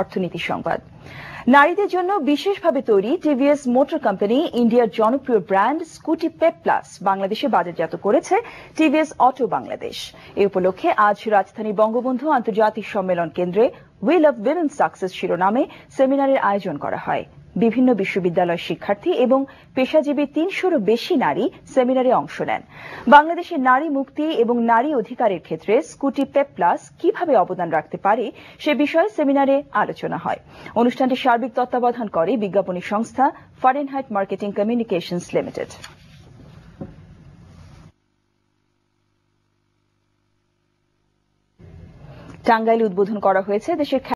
অর্থনীতি সংবাদ নারীদের জন্য বিশেষভাবে তৈরি টিভিএস মোটর কোম্পানি ইন্ডিয়ার জনপ্রিয় ব্র্যান্ড স্কুটি পেপ প্লাস বাংলাদেশে বাজারজাত করেছে টিভিএস অটো বাংলাদেশ এ উপলক্ষে আজ রাজধানী বঙ্গবন্ধু আন্তর্জাতিক সম্মেলন কেন্দ্রে উইল অব উইমেন সাকসেস শিরোনামে সেমিনারের আয়োজন করা হয় বিভিন্ন বিশ্ববিদ্যালয় শিক্ষার্থী এবং পেশাজীবী তিনশোরও বেশি নারী সেমিনারে অংশ নেন বাংলাদেশে নারী মুক্তি এবং নারী অধিকারের ক্ষেত্রে স্কুটি পেপ প্লাস কিভাবে অবদান রাখতে পারে সে বিষয়ে সেমিনারে আলোচনা হয় অনুষ্ঠানটি সার্বিক তত্ত্বাবধান করে বিজ্ঞাপনী সংস্থা ফারেনহাইট মার্কেটিং কমিউনিকেশনস লিমিটেড টাঙ্গাইলে উদ্বোধন করা হয়েছে দেশের